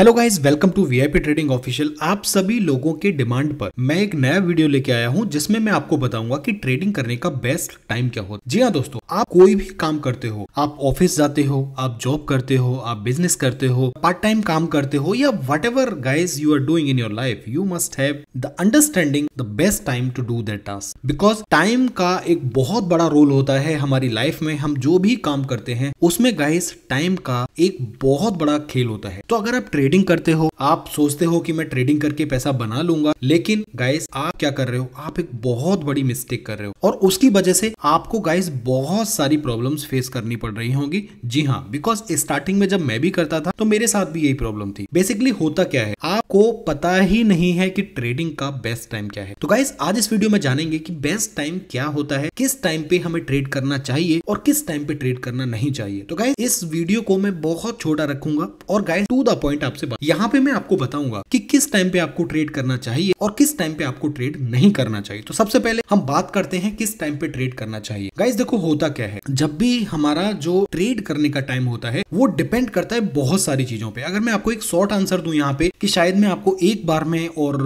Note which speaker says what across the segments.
Speaker 1: Hello guys welcome to VIP trading official आप सभी लोगों के डिमांड पर मैं एक नया वीडियो लेके आया हूं जिसमें मैं आपको बताऊंगा कि ट्रेडिंग करने का बेस्ट टाइम क्या होता है जी हाँ दोस्तों आप कोई भी काम करते हो आप ऑफिस जाते हो आप जॉब करते हो आप बिजनेस करते हो पार्ट टाइम काम करते हो या whatever guys you are doing in your life you must have the understanding the best time to do that task because time का एक बहुत बड़ा रोल होता है हमारी लाइफ में हम जो भी काम करते हैं उसमें गाइज टाइम का एक बहुत बड़ा खेल होता है तो अगर आप ट्रेडिंग ट्रेडिंग करते हो आप सोचते हो कि मैं ट्रेडिंग करके पैसा बना लूंगा लेकिन गाइस आप क्या कर रहे हो आप एक बहुत बड़ी मिस्टेक कर रहे हो और उसकी वजह से आपको गाइस बहुत सारी प्रॉब्लम्स फेस करनी पड़ रही होंगी जी हाँ बिकॉज स्टार्टिंग में जब मैं भी करता था तो मेरे साथ भी यही प्रॉब्लम थी बेसिकली होता क्या है आपको पता ही नहीं है कि ट्रेडिंग का बेस्ट टाइम क्या है तो गाइस आज इस वीडियो में जानेंगे कि बेस्ट टाइम क्या होता है किस टाइम पे हमें ट्रेड करना चाहिए और किस टाइम पे ट्रेड करना नहीं चाहिए तो गाइस इस वीडियो को मैं बहुत छोटा रखूंगा और गाइस टू द पॉइंट आप से बात यहाँ पे मैं आपको बताऊंगा कि किस टाइम पे आपको ट्रेड करना चाहिए और किस टाइम पे आपको ट्रेड नहीं करना चाहिए तो सबसे पहले हम बात करते हैं किस टाइम पे ट्रेड करना चाहिए गाइज देखो होता क्या है जब भी हमारा जो ट्रेड करने का टाइम होता है वो डिपेंड करता है बहुत सारी चीजों पे अगर मैं आपको एक शॉर्ट आंसर दू यहाँ पे कि शायद मैं आपको एक बार में और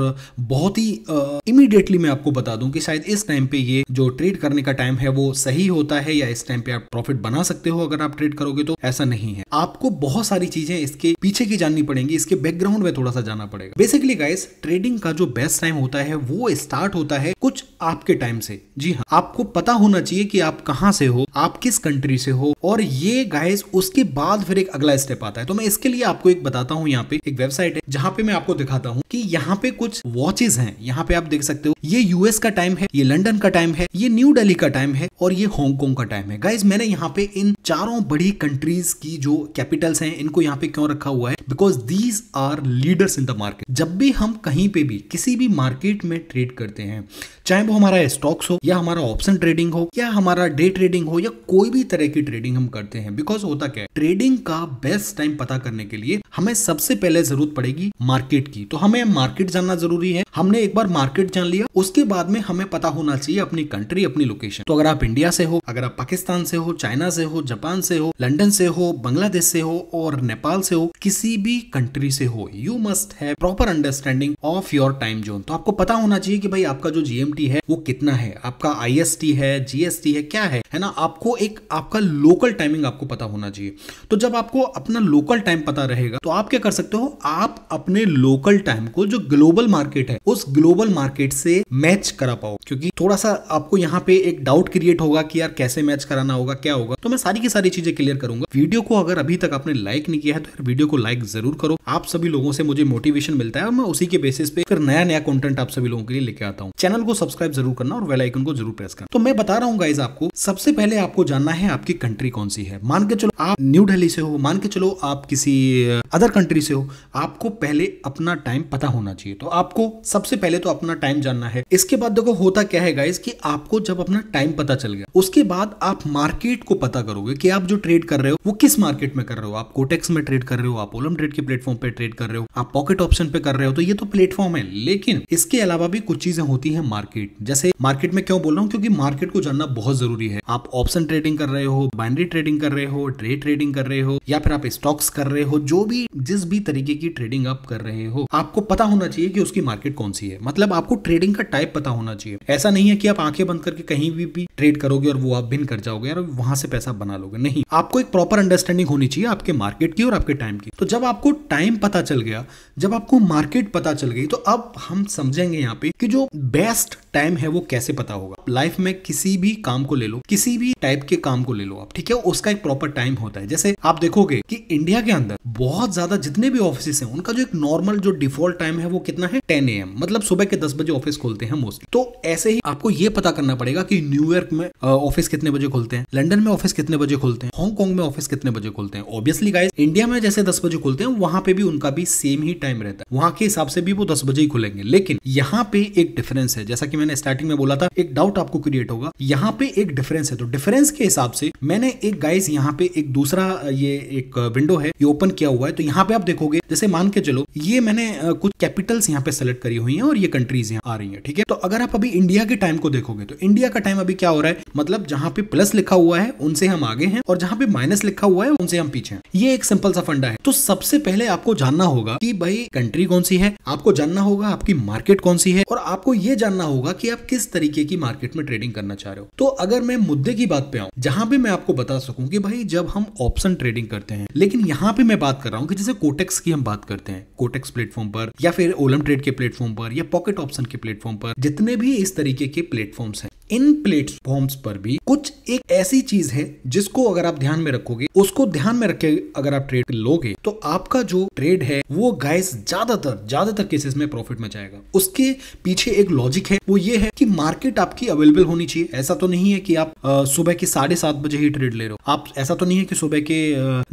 Speaker 1: बहुत ही इमीडिएटली मैं आपको बता दूं कि शायद इस टाइम पे ये जो ट्रेड करने का टाइम है वो सही होता है या इस टाइम पे आप प्रॉफिट बना सकते हो अगर आप ट्रेड करोगे तो ऐसा नहीं है आपको बहुत सारी चीजें इसके पीछे की जाननी पड़ेगी पड़ेंगी इसके बैकग्राउंड में थोड़ा सा जाना पड़ेगा बेसिकली गाइस ट्रेडिंग का जो बेस्ट टाइम होता है वो स्टार्ट होता है कुछ आपके टाइम से जी हाँ आपको पता होना चाहिए कि आप कहाँ से हो आप किस कंट्री से हो और ये गाइस उसके बाद फिर एक अगला स्टेप आता है तो मैं इसके लिए आपको एक बताता हूँ यहाँ पे एक वेबसाइट है जहाँ पे मैं आपको दिखाता हूँ कि यहाँ पे कुछ वॉचेज हैं यहाँ पे आप देख सकते हो ये यूएस का टाइम है ये लंडन का टाइम है ये न्यू डेली का टाइम है और ये हांगकांग का टाइम है गाइज मैंने यहाँ पे इन चारों बड़ी कंट्रीज की जो कैपिटल्स हैं इनको यहाँ पे क्यों रखा हुआ है because these are leaders in the market जब भी हम कहीं पे भी किसी भी मार्केट में ट्रेड करते हैं चाहे वो हमारा स्टॉक्स हो या हमारा ऑप्शन ट्रेडिंग हो या हमारा डे ट्रेडिंग हो या कोई भी तरह की ट्रेडिंग हम करते हैं बिकॉज होता क्या है ट्रेडिंग का बेस्ट टाइम पता करने के लिए हमें सबसे पहले जरूरत पड़ेगी मार्केट की तो हमें मार्केट जानना जरूरी है हमने एक बार मार्केट जान लिया उसके बाद में हमें पता होना चाहिए अपनी कंट्री अपनी लोकेशन तो अगर आप इंडिया से हो अगर आप पाकिस्तान से हो चाइना से हो जापान से हो लंडन से हो बांग्लादेश से हो और नेपाल से हो किसी भी कंट्री से हो you must have proper understanding of your time zone तो आपको पता होना चाहिए कि भाई आपका जो जीएमटी है वो कितना है आपका आईएसटी है जीएसटी है क्या है है ना आपको एक आपका लोकल टाइमिंग आपको पता होना चाहिए तो जब आपको अपना लोकल टाइम पता रहेगा तो आप क्या कर सकते हो आप अपने लोकल टाइम को जो ग्लोबल मार्केट है उस ग्लोबल मार्केट से मैच करा पाओ क्योंकि थोड़ा सा आपको यहाँ पे एक डाउट क्रिएट होगा कि यार कैसे मैच कराना होगा क्या होगा तो मैं सारी की सारी चीजें क्लियर करूंगा वीडियो को अगर अभी तक आपने लाइक नहीं किया है तो वीडियो को लाइक जरूर करो आप सभी लोगों से मुझे मोटिवेशन मिलता है और मैं उसी के बेसिस पे फिर नया नया कंटेंट आप सभी लोगों के लिए लेके आता हूँ चैनल को सब्सक्राइब जरूर करना और वेलाइकन को जरूर प्रेस करना तो मैं बता रहा हूँ गाइज आपको सबसे पहले आपको जानना है आपकी कंट्री कौन सी है मान के चलो आप न्यू दिल्ली से हो मान के चलो आप किसी अदर कंट्री से हो आपको पहले अपना टाइम पता होना चाहिए तो आपको सबसे पहले तो अपना टाइम जानना है इसके बाद देखो होता क्या है गाइज कि आपको जब अपना टाइम पता चल गया उसके बाद आप मार्केट को पता करोगे कि आप जो ट्रेड कर रहे हो वो किस मार्केट में कर रहे हो आप कोटेक्स में ट्रेड कर रहे हो आप ओलम ट्रेड के प्लेटफॉर्म पे ट्रेड कर रहे हो आप पॉकेट ऑप्शन पे कर रहे हो तो ये तो प्लेटफॉर्म है लेकिन इसके अलावा भी कुछ चीजें होती है मार्केट जैसे मार्केट में क्यों बोल रहा हूँ क्योंकि मार्केट को जानना बहुत जरूरी है आप ऑप्शन ट्रेडिंग कर रहे हो बाइंड्री ट्रेडिंग कर रहे हो ट्रेड ट्रेडिंग कर रहे हो या फिर आप स्टॉक्स कर रहे हो जो भी जिस भी तरीके की ट्रेडिंग आप कर रहे हो आपको पता होना चाहिए कि उसकी मार्केट कौन सी है मतलब आपको ट्रेडिंग का टाइप पता होना चाहिए ऐसा नहीं है कि आप आंखें बंद करके कहीं भी, भी ट्रेड करोगे और वो आप भिन कर जाओगे और वहां से पैसा बना लोगे नहीं आपको एक प्रॉपर अंडरस्टैंडिंग होनी चाहिए आपके मार्केट की और आपके टाइम की तो जब आपको टाइम पता चल गया जब आपको मार्केट पता चल गई तो अब हम समझेंगे यहाँ पे कि जो बेस्ट टाइम है वो कैसे पता होगा लाइफ में किसी भी काम को ले लो किसी भी टाइप के काम को ले लो आप ठीक है उसका एक प्रॉपर टाइम होता है जैसे आप देखोगे कि इंडिया के अंदर बहुत ज्यादा जितने भी ऑफिस हैं उनका जो एक नॉर्मल जो डिफॉल्ट टाइम है वो कितना है टेन ए मतलब सुबह के दस बजे ऑफिस खोलते हैं मोस्टली तो ऐसे ही आपको ये पता करना पड़ेगा कि न्यूयॉर्क में ऑफिस कितने बजे खोलते हैं लंडन में ऑफिस कितने बजे खोलते हैं हांगकॉन्ग में ऑफिस कितने बजे खोलते हैं ऑब्वियसली गाइस इंडिया में जैसे दस बजे खोलते हैं वहां पे भी उनका भी सेम ही टाइम रहता है वहां के हिसाब से भी वो दस बजे ही खुलेंगे लेकिन यहाँ पे एक डिफरेंस है जैसा कि मैंने स्टार्टिंग में बोला था एक डाउट आपको क्रिएट होगा यहाँ पे एक डिफरेंस है तो डिफरेंस के हिसाब से मैंने एक गाइस यहाँ पे एक दूसरा ये एक विंडो है ये ओपन किया हुआ है तो यहाँ पे आप देखोगे जैसे मान के चलो ये मैंने कुछ कैपिटल्स यहाँ पे सेलेक्ट करी हुई है और ये कंट्रीज यहाँ आ रही है ठीक है तो अगर आप अभी इंडिया के टाइम को देखोगे तो इंडिया का टाइम अभी क्या हो रहा है मतलब जहाँ पे प्लस लिखा हुआ है उनसे हम आगे हैं और जहाँ पे माइनस लिखा हुआ है उनसे हम पीछे हैं ये एक सिंपल सा फंडा है तो सबसे पहले आपको जानना होगा कि भाई कंट्री कौन सी है आपको जानना होगा आपकी मार्केट कौन सी है और आपको ये जानना होगा कि आप किस तरीके की मार्केट में ट्रेडिंग करना चाह रहे हो तो अगर मैं मुद्दे की बात पे आऊं जहां भी मैं आपको बता सकूं कि भाई जब हम ऑप्शन ट्रेडिंग करते हैं लेकिन यहाँ पे मैं बात कर रहा हूँ कि जैसे कोटेक्स की हम बात करते हैं कोटेक्स प्लेटफॉर्म पर या फिर ओलम ट्रेड के प्लेटफॉर्म पर या पॉकेट ऑप्शन के प्लेटफॉर्म पर जितने भी इस तरीके के प्लेटफॉर्म्स हैं इन प्लेटफॉर्म्स पर भी कुछ एक ऐसी चीज है जिसको अगर आप ध्यान में रखोगे उसको ध्यान में रखे अगर आप ट्रेड लोगे तो आपका जो ट्रेड है वो गाइस ज्यादातर ज्यादातर केसेस में प्रॉफिट में जाएगा उसके पीछे एक लॉजिक है वो ये है कि मार्केट आपकी अवेलेबल होनी चाहिए ऐसा तो नहीं है कि आप सुबह के साढ़े सात बजे ही ट्रेड ले रहे हो आप ऐसा तो नहीं है कि सुबह के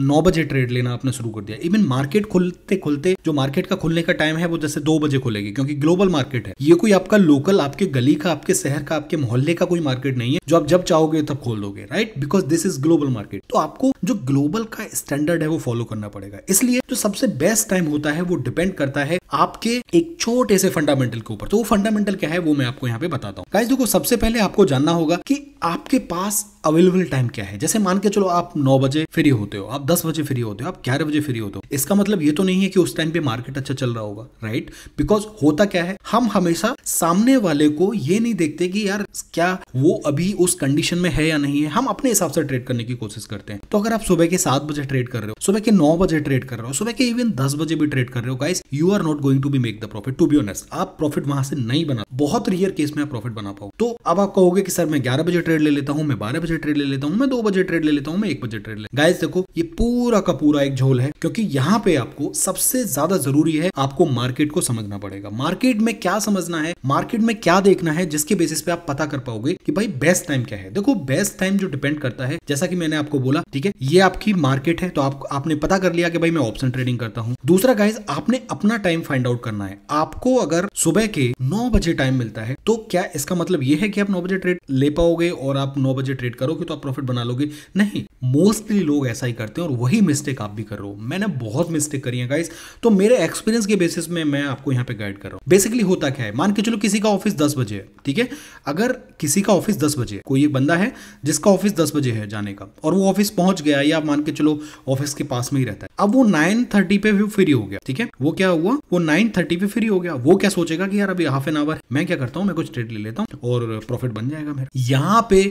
Speaker 1: नौ बजे ट्रेड लेना आपने शुरू कर दिया इवन मार्केट खुलते खुलते जो मार्केट का खुलने का टाइम है वो जैसे दो बजे खुलेगी क्योंकि ग्लोबल मार्केट है ये कोई आपका लोकल आपके गली का आपके शहर का आपके मोहल्ले पहले का कोई मार्केट नहीं है जो आप जब चाहोगे तब खोल दोगे right because this is global market तो आपको जो ग्लोबल का स्टैंडर्ड है वो फॉलो करना पड़ेगा इसलिए जो सबसे बेस्ट टाइम होता है वो डिपेंड करता है आपके एक छोटे से फंडामेंटल के ऊपर तो वो फंडामेंटल क्या है वो मैं आपको यहाँ पे बताता हूँ देखो सबसे पहले आपको जानना होगा कि आपके पास अवेलेबल टाइम क्या है जैसे मान के चलो आप नौ बजे फ्री होते हो आप दस बजे फ्री होते हो आप ग्यारह बजे फ्री होते हो इसका मतलब ये तो नहीं है कि उस टाइम पे मार्केट अच्छा चल रहा होगा राइट बिकॉज होता क्या है हम हमेशा सामने वाले को ये नहीं देखते कि यार क्या वो अभी उस कंडीशन में है या नहीं है हम अपने हिसाब से ट्रेड करने की कोशिश करते हैं तो अगर आप सुबह के सात बजे ट्रेड कर रहे हो सुबह के नौ बजे ट्रेड कर रहे हो सुबह के इवन दस बजे भी ट्रेड कर रहे हो guys you are not going to be make the profit to be honest आप प्रॉफिट वहां से नहीं बना बहुत रियर केस में प्रॉफिट बना पाओ तो अब आप कहोगे कि सर मैं ग्यारह बजे ट्रेड ले लेता हूँ मैं बारह बजे बजे ट्रेड ले लेता हूँ मैं दो बजे ट्रेड ले लेता हूँ मैं एक बजे ट्रेड ले गाइस देखो ये पूरा का पूरा एक झोल है क्योंकि यहाँ पे आपको सबसे ज्यादा जरूरी है आपको मार्केट को समझना पड़ेगा मार्केट में क्या समझना है मार्केट में क्या देखना है जिसके बेसिस पे आप पता कर पाओगे की भाई बेस्ट टाइम क्या है देखो बेस्ट टाइम जो डिपेंड करता है जैसा की मैंने आपको बोला ठीक है ये आपकी मार्केट है तो आपने पता कर लिया कि भाई मैं ऑप्शन ट्रेडिंग करता हूँ दूसरा गाइज आपने अपना टाइम फाइंड आउट करना है आपको अगर सुबह के नौ बजे टाइम मिलता है तो क्या इसका मतलब यह है कि आप नौ बजे ट्रेड ले पाओगे और आप नौ बजे ट्रेड करोगे तो आप प्रॉफिट बना लोगे नहीं मोस्टली लोग ऐसा ही करते हैं और वही मिस्टेक आप भी कर रहे हो मैंने बहुत मिस्टेक करी है गाइस तो मेरे एक्सपीरियंस के बेसिस में मैं आपको यहां पे गाइड कर रहा हूं बेसिकली होता क्या है मान के चलो किसी का ऑफिस दस बजे है ठीक है अगर किसी का ऑफिस दस बजे कोई एक बंदा है जिसका ऑफिस दस बजे है जाने का और वो ऑफिस पहुंच गया या मान के चलो ऑफिस के पास में ही रहता है अब वो नाइन पे भी फ्री हो गया ठीक है वो क्या हुआ वो नाइन पे फ्री हो गया वो क्या सोचेगा कि यार अभी हाफ एन आवर मैं क्या करता हूं मैं कुछ ट्रेड ले लेता हूं और प्रॉफिट बन जाएगा मेरा यहां पे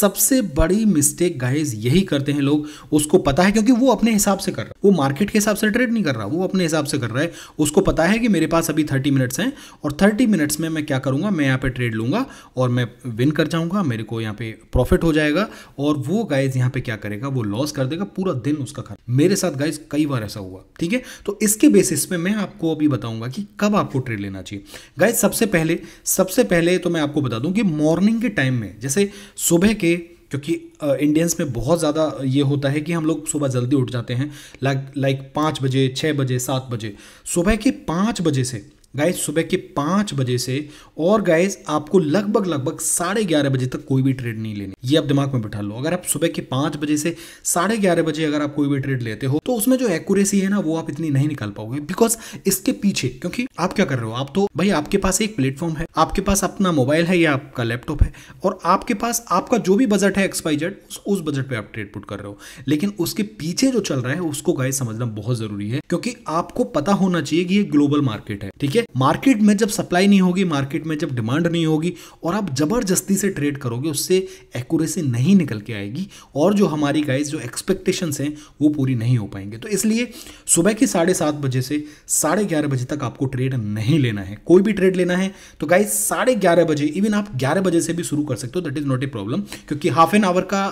Speaker 1: सबसे बड़ी मिस्टेक गाइज यही करते हैं लोग उसको पता है क्योंकि वो अपने हिसाब से कर रहा है वो मार्केट के हिसाब से ट्रेड नहीं कर रहा वो अपने हिसाब से कर रहा है उसको पता है कि मेरे पास अभी थर्टी मिनट्स हैं और थर्टी मिनट्स में मैं क्या करूँगा मैं यहाँ पर ट्रेड लूँगा और मैं विन कर जाऊँगा मेरे को यहाँ पे प्रॉफिट हो जाएगा और वो गाइज यहाँ पे क्या करेगा वो लॉस कर देगा पूरा दिन उसका खर्च मेरे साथ गाइज कई बार ऐसा हुआ ठीक है तो इसके बेसिस पे मैं आपको अभी बताऊंगा कि कब आपको ट्रेड लेना चाहिए गाइज सबसे पहले सबसे पहले तो मैं आपको बता दूं कि मॉर्निंग के टाइम में जैसे सुबह के क्योंकि इंडियंस में बहुत ज़्यादा ये होता है कि हम लोग सुबह जल्दी उठ जाते हैं लाइक लाइक पाँच बजे छः बजे सात बजे सुबह के पाँच बजे से गाइज सुबह के पाँच बजे से और गाइज आपको लगभग लगभग साढ़े ग्यारह बजे तक कोई भी ट्रेड नहीं लेनी ये आप दिमाग में बैठा लो अगर आप सुबह के पाँच बजे से साढ़े ग्यारह बजे अगर आप कोई भी ट्रेड लेते हो तो उसमें जो एक्यूरेसी है ना वो आप इतनी नहीं निकाल पाओगे बिकॉज इसके पीछे क्योंकि आप क्या कर रहे हो आप तो भाई आपके पास एक प्लेटफॉर्म है आपके पास अपना मोबाइल है या आपका लैपटॉप है और आपके पास आपका जो भी बजट है एक्सपाई जेड उस बजट पर आप ट्रेड पुट कर रहे हो लेकिन उसके पीछे जो चल रहा है उसको गाइज समझना बहुत जरूरी है क्योंकि आपको पता होना चाहिए कि ये ग्लोबल मार्केट है ठीक है है मार्केट में जब सप्लाई नहीं होगी मार्केट में जब डिमांड नहीं होगी और आप जबरदस्ती से ट्रेड करोगे उससे एक्यूरेसी नहीं निकल के आएगी और जो हमारी गाइज जो एक्सपेक्टेशन हैं वो पूरी नहीं हो पाएंगे तो इसलिए सुबह के साढ़े सात बजे से साढ़े ग्यारह बजे तक आपको ट्रेड नहीं लेना है कोई भी ट्रेड लेना है तो गाइज साढ़े ग्यारह बजे इवन आप ग्यारह बजे से भी शुरू कर सकते हो that is not a problem क्योंकि हाफ एन आवर का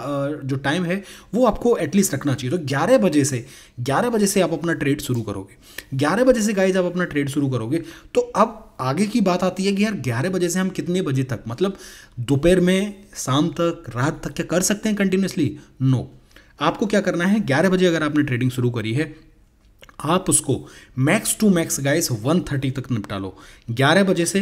Speaker 1: जो टाइम है वो आपको एटलीस्ट रखना चाहिए तो ग्यारह बजे से ग्यारह बजे से आप अपना ट्रेड शुरू करोगे ग्यारह बजे से गाइज आप अपना ट्रेड शुरू करोगे तो अब आगे की बात आती है कि यार ग्यारह बजे से हम कितने बजे तक मतलब दोपहर में शाम तक रात तक क्या कर सकते हैं कंटिन्यूसली नो no. आपको क्या करना है ग्यारह बजे अगर आपने ट्रेडिंग शुरू करी है आप उसको max to max guys one thirty तक निपटा लो ग्यारह बजे से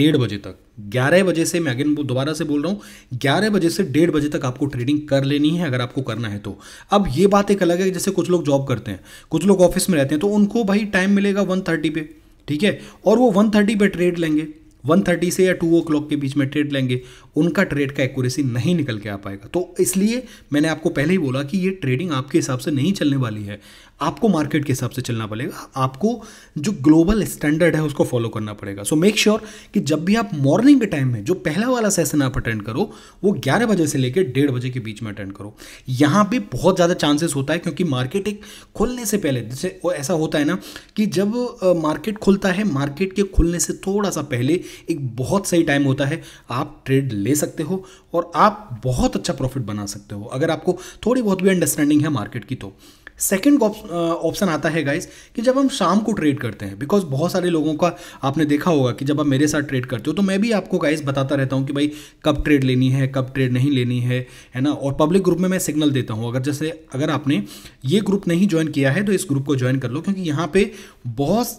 Speaker 1: डेढ़ बजे तक ग्यारह बजे से मैं अगेन दोबारा से बोल रहा हूँ ग्यारह बजे से डेढ़ बजे तक आपको ट्रेडिंग कर लेनी है अगर आपको करना है तो अब ये बात एक अलग है जैसे कुछ लोग जॉब करते हैं कुछ लोग ऑफिस में रहते हैं तो उनको भाई टाइम मिलेगा वन थर्टी पे ठीक है और वो 130 पे ट्रेड लेंगे वन थर्टी से या टू ओ क्लॉक के बीच में ट्रेड लेंगे उनका ट्रेड का एक्यूरेसी नहीं निकल के आ पाएगा तो इसलिए मैंने आपको पहले ही बोला कि ये ट्रेडिंग आपके हिसाब से नहीं चलने वाली है आपको मार्केट के हिसाब से चलना पड़ेगा आपको जो ग्लोबल स्टैंडर्ड है उसको फॉलो करना पड़ेगा सो मेक श्योर कि जब भी आप मॉर्निंग के टाइम में जो पहला वाला सेशन आप अटेंड करो वो ग्यारह बजे से लेकर डेढ़ बजे के बीच में अटेंड करो यहाँ पर बहुत ज़्यादा चांसेस होता है क्योंकि मार्केट एक खुलने से पहले जैसे ऐसा होता है ना कि जब मार्केट खुलता है मार्केट के खुलने से थोड़ा सा पहले एक बहुत सही टाइम होता है आप ट्रेड ले सकते हो और आप बहुत अच्छा प्रॉफिट बना सकते हो अगर आपको थोड़ी बहुत भी अंडरस्टैंडिंग है मार्केट की तो सेकेंड ऑप्शन uh, आता है गाइज कि जब हम शाम को ट्रेड करते हैं बिकॉज बहुत सारे लोगों का आपने देखा होगा कि जब आप मेरे साथ ट्रेड करते हो तो मैं भी आपको गाइज बताता रहता हूँ कि भाई कब ट्रेड लेनी है कब ट्रेड नहीं लेनी है है ना और पब्लिक ग्रुप में मैं सिग्नल देता हूँ अगर जैसे अगर आपने ये ग्रुप नहीं ज्वाइन किया है तो इस ग्रुप को ज्वाइन कर लो क्योंकि यहाँ पर बहुत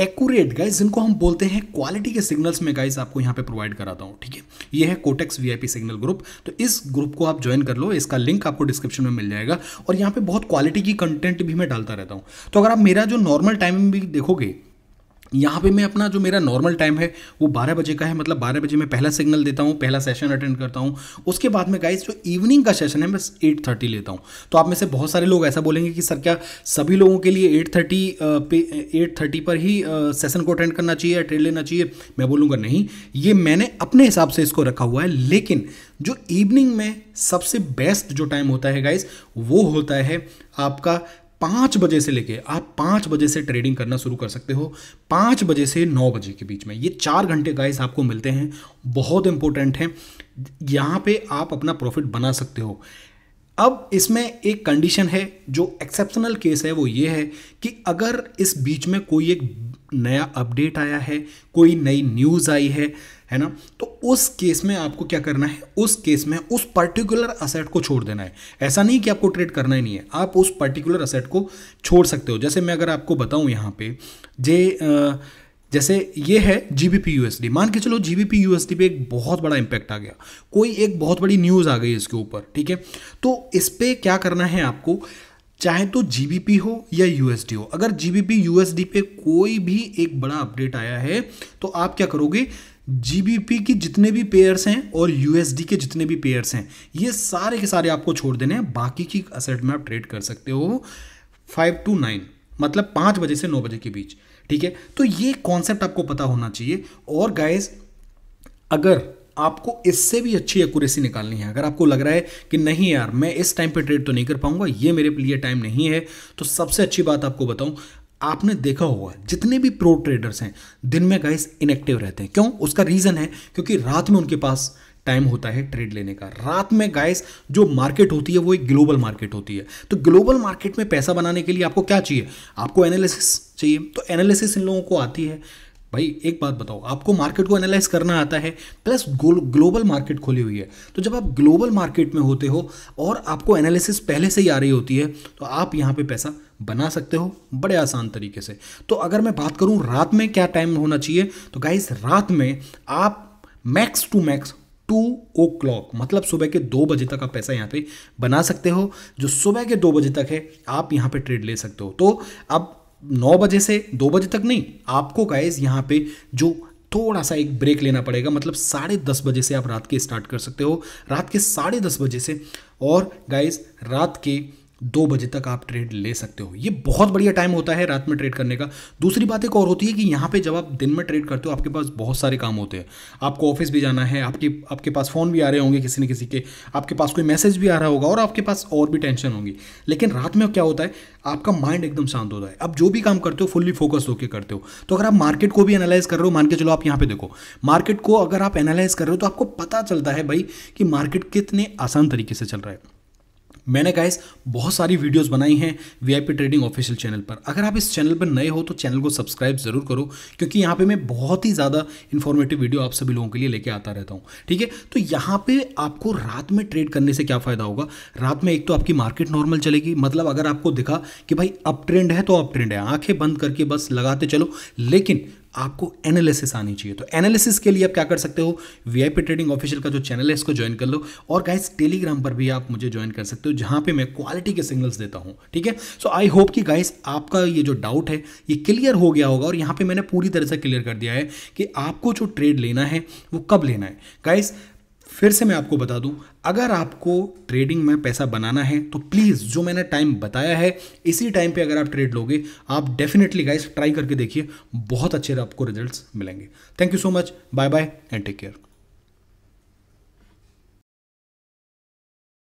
Speaker 1: एक्यूरेट गाइज जिनको हम बोलते हैं क्वालिटी के सिग्नल्स में गाइज आपको यहाँ पे प्रोवाइड कराता हूँ ठीक है ये है कोटेक्स वीआईपी सिग्नल ग्रुप तो इस ग्रुप को आप ज्वाइन कर लो इसका लिंक आपको डिस्क्रिप्शन में मिल जाएगा और यहाँ पे बहुत क्वालिटी की कंटेंट भी मैं डालता रहता हूँ तो अगर आप मेरा जो नॉर्मल टाइमिंग भी देखोगे यहाँ पे मैं अपना जो मेरा नॉर्मल टाइम है वो 12 बजे का है मतलब 12 बजे मैं पहला सिग्नल देता हूँ पहला सेशन अटेंड करता हूँ उसके बाद में गाइस जो इवनिंग का सेशन है मैं एट थर्टी लेता हूँ तो आप में से बहुत सारे लोग ऐसा बोलेंगे कि सर क्या सभी लोगों के लिए एट थर्टी पे एट थर्टी पर ही सेशन को अटेंड करना चाहिए अटेंड लेना चाहिए मैं बोलूँगा नहीं ये मैंने अपने हिसाब से इसको रखा हुआ है लेकिन जो इवनिंग में सबसे बेस्ट जो टाइम होता है गाइज वो होता है आपका पाँच बजे से लेके आप पाँच बजे से ट्रेडिंग करना शुरू कर सकते हो पाँच बजे से नौ बजे के बीच में ये चार घंटे गाइस आपको मिलते हैं बहुत इंपॉर्टेंट हैं यहाँ पे आप अपना प्रॉफिट बना सकते हो अब इसमें एक कंडीशन है जो एक्सेप्शनल केस है वो ये है कि अगर इस बीच में कोई एक नया अपडेट आया है कोई नई न्यूज़ आई है है ना तो उस केस में आपको क्या करना है उस केस में उस पर्टिकुलर असेट को छोड़ देना है ऐसा नहीं कि आपको ट्रेड करना ही नहीं है आप उस पर्टिकुलर असेट को छोड़ सकते हो जैसे मैं अगर आपको बताऊँ यहाँ पे जे आ, जैसे ये है G B P U S D मान के चलो G B P U S D पर एक बहुत बड़ा इम्पैक्ट आ गया कोई एक बहुत बड़ी न्यूज़ आ गई इसके ऊपर ठीक है तो इस पर क्या करना है आपको चाहे तो जी हो या यूएसडी हो अगर जी बी पी पे कोई भी एक बड़ा अपडेट आया है तो आप क्या करोगे जीबीपी की जितने भी पेयर्स हैं और यूएसडी के जितने भी पेयर्स हैं ये सारे के सारे आपको छोड़ देने हैं बाकी की असेट में आप ट्रेड कर सकते हो फाइव टू नाइन मतलब पाँच बजे से नौ बजे के बीच ठीक है तो ये कॉन्सेप्ट आपको पता होना चाहिए और गाइज अगर आपको इससे भी अच्छी एक्यूरेसी निकालनी है अगर आपको लग रहा है कि नहीं यार मैं इस टाइम पे ट्रेड तो नहीं कर पाऊंगा ये मेरे लिए टाइम नहीं है तो सबसे अच्छी बात आपको बताऊं आपने देखा होगा जितने भी प्रो ट्रेडर्स हैं दिन में गाइस इनएक्टिव रहते हैं क्यों उसका रीज़न है क्योंकि रात में उनके पास टाइम होता है ट्रेड लेने का रात में गाइस जो मार्केट होती है वो एक ग्लोबल मार्केट होती है तो ग्लोबल मार्केट में पैसा बनाने के लिए आपको क्या चाहिए आपको एनालिसिस चाहिए तो एनालिसिस इन लोगों को आती है भाई एक बात बताओ आपको मार्केट को एनालाइज करना आता है प्लस ग्लोबल मार्केट खुली हुई है तो जब आप ग्लोबल मार्केट में होते हो और आपको एनालिसिस पहले से ही आ रही होती है तो आप यहाँ पे पैसा बना सकते हो बड़े आसान तरीके से तो अगर मैं बात करूँ रात में क्या टाइम होना चाहिए तो गाइस रात में आप max to max two o'clock मतलब सुबह के दो बजे तक आप पैसा यहाँ पे बना सकते हो जो सुबह के दो बजे तक है आप यहाँ पे ट्रेड ले सकते हो तो अब नौ बजे से दो बजे तक नहीं आपको गाइज यहाँ पे जो थोड़ा सा एक ब्रेक लेना पड़ेगा मतलब साढ़े दस बजे से आप रात के स्टार्ट कर सकते हो रात के साढ़े दस बजे से और गाइज रात के दो बजे तक आप ट्रेड ले सकते हो ये बहुत बढ़िया टाइम होता है रात में ट्रेड करने का दूसरी बात एक और होती है कि यहाँ पे जब आप दिन में ट्रेड करते हो आपके पास बहुत सारे काम होते हैं आपको ऑफिस भी जाना है आपके आपके पास फ़ोन भी आ रहे होंगे किसी न किसी के आपके पास कोई मैसेज भी आ रहा होगा और आपके पास और भी टेंशन होगी लेकिन रात में क्या होता है आपका माइंड एकदम शांत होता है आप जो भी काम करते हो फुल्ली फोकस होकर करते हो तो अगर आप मार्केट को भी एनालाइज कर रहे हो मान के चलो आप यहाँ पे देखो मार्केट को अगर आप एनालाइज कर रहे हो तो आपको पता चलता है भाई कि मार्केट कितने आसान तरीके से चल रहा है मैंने गाइस बहुत सारी वीडियोस बनाई हैं वीआईपी ट्रेडिंग ऑफिशियल चैनल पर अगर आप इस चैनल पर नए हो तो चैनल को सब्सक्राइब जरूर करो क्योंकि यहाँ पे मैं बहुत ही ज़्यादा इन्फॉर्मेटिव वीडियो आप सभी लोगों के लिए लेके आता रहता हूँ ठीक है तो यहाँ पर आपको रात में ट्रेड करने से क्या फ़ायदा होगा रात में एक तो आपकी मार्केट नॉर्मल चलेगी मतलब अगर आपको दिखा कि भाई अप ट्रेंड है तो अप ट्रेंड है आँखें बंद करके बस लगाते चलो लेकिन आपको एनालिसिस आनी चाहिए तो एनालिसिस के लिए आप क्या कर सकते हो वीआईपी ट्रेडिंग ऑफिशियल का जो चैनल है इसको ज्वाइन कर लो और गाइस टेलीग्राम पर भी आप मुझे ज्वाइन कर सकते हो जहां पे मैं क्वालिटी के सिग्नल्स देता हूँ ठीक है सो आई होप कि गाइस आपका ये जो डाउट है ये क्लियर हो गया होगा और यहाँ पर मैंने पूरी तरह से क्लियर कर दिया है कि आपको जो ट्रेड लेना है वो कब लेना है गाइस फिर से मैं आपको बता दूं अगर आपको ट्रेडिंग में पैसा बनाना है तो प्लीज़ जो मैंने टाइम बताया है इसी टाइम पे अगर आप ट्रेड लोगे आप डेफिनेटली गाइस ट्राई करके देखिए बहुत अच्छे आपको रिजल्ट्स मिलेंगे thank you so much bye bye and take care